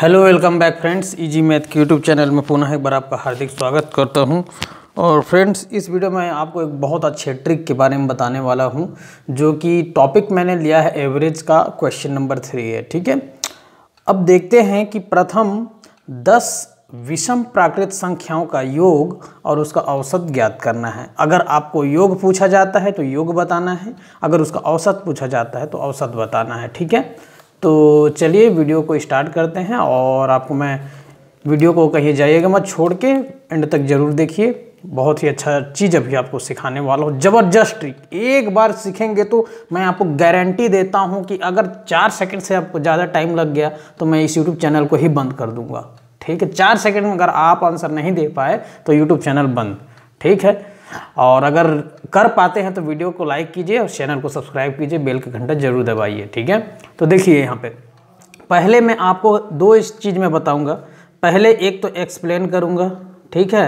hello welcome back friends easy math के YouTube channel में पुनः एक बार आपका हार्दिक स्वागत करता हूं और फ्रेंड्स इस वीडियो में आपको एक बहुत अच्छे ट्रिक के बारे में बताने वाला हूं जो कि टॉपिक मैंने लिया है एवरेज का क्वेश्चन नंबर थ्री है ठीक है अब देखते हैं कि प्रथम दस विषम प्राकृत संख्याओं का योग और उसका औसत ज्ञात करना है अगर आपको योग पूछा जाता है तो योग बताना है अगर उसका औसत पूछा जाता है तो औसत बताना है ठीक है तो चलिए वीडियो को स्टार्ट करते हैं और आपको मैं वीडियो को कहीं जाइएगा मत छोड़ के एंड तक ज़रूर देखिए बहुत ही अच्छा चीज़ अभी आपको सिखाने वाला हूँ ज़बरदस्त ट्रिक एक बार सीखेंगे तो मैं आपको गारंटी देता हूँ कि अगर चार सेकंड से आपको ज़्यादा टाइम लग गया तो मैं इस यूट्यूब चैनल को ही बंद कर दूंगा ठीक है चार सेकंड में अगर आप आंसर नहीं दे पाए तो यूट्यूब चैनल बंद ठीक है और अगर कर पाते हैं तो वीडियो को लाइक कीजिए और चैनल को सब्सक्राइब कीजिए बेल का घंटा जरूर दबाइए ठीक है तो देखिए यहाँ पे पहले मैं आपको दो इस चीज़ में बताऊँगा पहले एक तो एक्सप्लेन करूँगा ठीक है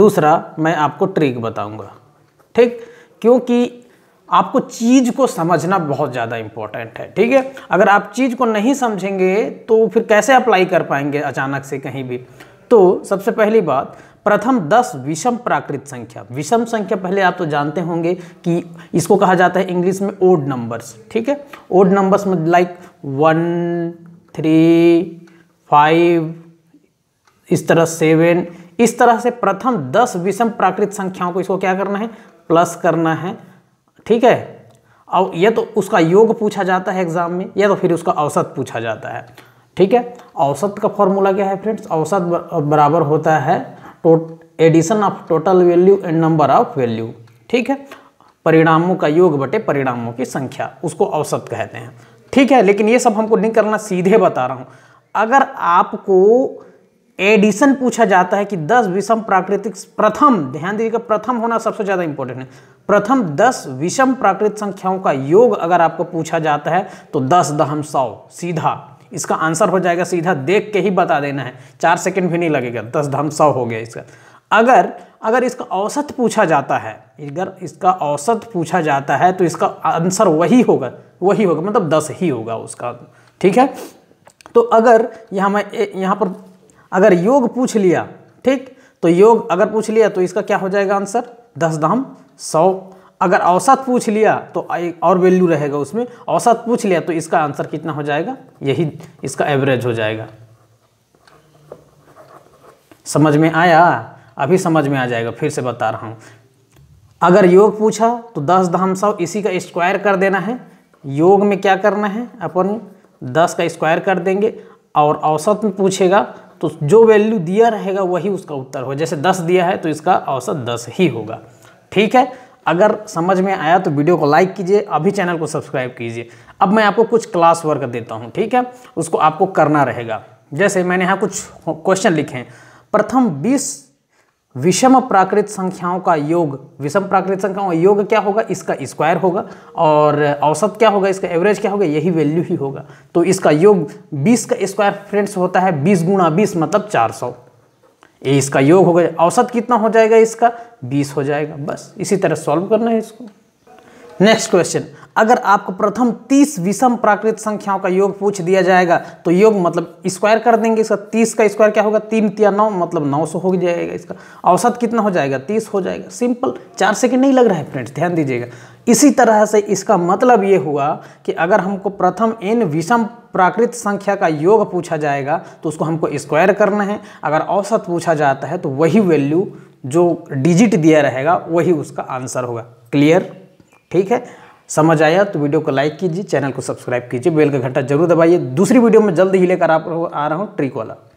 दूसरा मैं आपको ट्रिक बताऊँगा ठीक क्योंकि आपको चीज़ को समझना बहुत ज़्यादा इंपॉर्टेंट है ठीक है अगर आप चीज़ को नहीं समझेंगे तो फिर कैसे अप्लाई कर पाएंगे अचानक से कहीं भी तो सबसे पहली बात प्रथम दस विषम प्राकृत संख्या विषम संख्या पहले आप तो जानते होंगे कि इसको कहा जाता है इंग्लिश में ओड नंबर्स ठीक है ओड नंबर्स में लाइक वन थ्री फाइव इस तरह सेवन इस तरह से प्रथम दस विषम प्राकृत संख्याओं को इसको क्या करना है प्लस करना है ठीक है और यह तो उसका योग पूछा जाता है एग्जाम में या तो फिर उसका औसत पूछा जाता है ठीक है औसत का फॉर्मूला क्या है फ्रेंड्स औसत बराबर होता है addition of total value and number of value ठीक है परिणामों का योग बटे परिणामों की संख्या उसको औसत कहते हैं ठीक है लेकिन ये सब हमको नहीं करना सीधे बता रहा हूँ अगर आपको एडिशन पूछा जाता है कि 10 विषम प्राकृतिक प्रथम ध्यान दीजिएगा प्रथम होना सबसे ज़्यादा इंपॉर्टेंट है प्रथम 10 विषम प्राकृतिक संख्याओं का योग अगर आपको पूछा जाता है तो दस दहम सौ सीधा इसका आंसर हो जाएगा सीधा देख के ही बता देना है चार सेकंड भी नहीं लगेगा दस धाम सौ हो गया इसका अगर अगर इसका औसत पूछा जाता है अगर इसका औसत पूछा जाता है तो इसका आंसर वही होगा वही होगा मतलब दस ही होगा उसका ठीक है तो अगर यहाँ मैं यहाँ पर अगर योग पूछ लिया ठीक तो योग अगर पूछ लिया तो इसका क्या हो जाएगा आंसर दस धाम सौ अगर औसत पूछ लिया तो एक और वैल्यू रहेगा उसमें औसत पूछ लिया तो इसका आंसर कितना हो जाएगा यही इसका एवरेज हो जाएगा समझ में आया अभी समझ में आ जाएगा फिर से बता रहा हूँ अगर योग पूछा तो दस धाम सौ इसी का स्क्वायर कर देना है योग में क्या करना है अपन दस का स्क्वायर कर देंगे और औसत में पूछेगा तो जो वैल्यू दिया रहेगा वही उसका उत्तर हो जैसे दस दिया है तो इसका औसत दस ही होगा ठीक है अगर समझ में आया तो वीडियो को लाइक कीजिए अभी चैनल को सब्सक्राइब कीजिए अब मैं आपको कुछ क्लास वर्क देता हूँ ठीक है उसको आपको करना रहेगा जैसे मैंने यहाँ कुछ क्वेश्चन लिखे हैं प्रथम बीस विषम प्राकृत संख्याओं का योग विषम प्राकृत संख्याओं का योग क्या होगा इसका स्क्वायर होगा और औसत क्या होगा इसका एवरेज क्या होगा यही वैल्यू ही होगा तो इसका योग 20 का स्क्वायर फ्रेंड्स होता है 20 गुणा बीस मतलब 400 ए इसका योग हो गया औसत कितना हो जाएगा इसका बीस हो जाएगा बस इसी तरह सॉल्व करना है इसको नेक्स्ट क्वेश्चन अगर आपको प्रथम तीस विषम प्राकृत संख्याओं का योग पूछ दिया जाएगा तो योग मतलब स्क्वायर कर देंगे इसका तीस का स्क्वायर क्या होगा तीन तिया नौ मतलब नौ सौ हो जाएगा इसका औसत कितना हो जाएगा तीस हो जाएगा सिंपल चार सेकेंड नहीं लग रहा है फ्रेंड्स ध्यान दीजिएगा इसी तरह से इसका मतलब ये हुआ कि अगर हमको प्रथम एन विषम प्राकृत संख्या का योग पूछा जाएगा तो उसको हमको स्क्वायर करना है अगर औसत पूछा जाता है तो वही वैल्यू जो डिजिट दिया रहेगा वही उसका आंसर होगा क्लियर ठीक है समझ आया तो वीडियो को लाइक कीजिए चैनल को सब्सक्राइब कीजिए बेल का घंटा जरूर दबाइए दूसरी वीडियो में जल्द ही लेकर आप आ रहा हूँ ट्रिक वाला